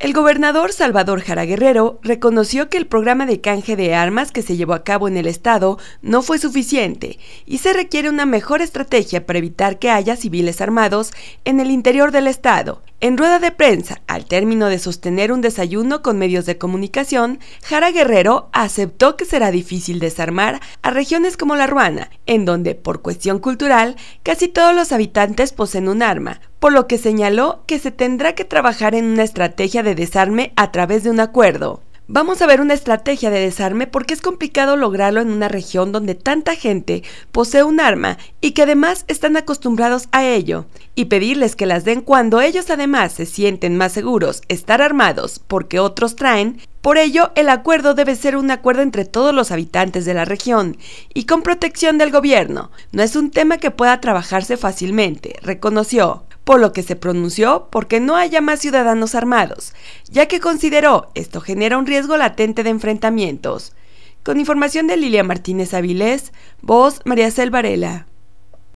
El gobernador Salvador Jara Guerrero reconoció que el programa de canje de armas que se llevó a cabo en el estado no fue suficiente y se requiere una mejor estrategia para evitar que haya civiles armados en el interior del estado. En rueda de prensa, al término de sostener un desayuno con medios de comunicación, Jara Guerrero aceptó que será difícil desarmar a regiones como la Ruana, en donde, por cuestión cultural, casi todos los habitantes poseen un arma, por lo que señaló que se tendrá que trabajar en una estrategia de desarme a través de un acuerdo. Vamos a ver una estrategia de desarme porque es complicado lograrlo en una región donde tanta gente posee un arma y que además están acostumbrados a ello, y pedirles que las den cuando ellos además se sienten más seguros estar armados porque otros traen, por ello el acuerdo debe ser un acuerdo entre todos los habitantes de la región y con protección del gobierno. No es un tema que pueda trabajarse fácilmente, reconoció por lo que se pronunció porque no haya más ciudadanos armados, ya que consideró esto genera un riesgo latente de enfrentamientos. Con información de Lilia Martínez Avilés, voz María Cel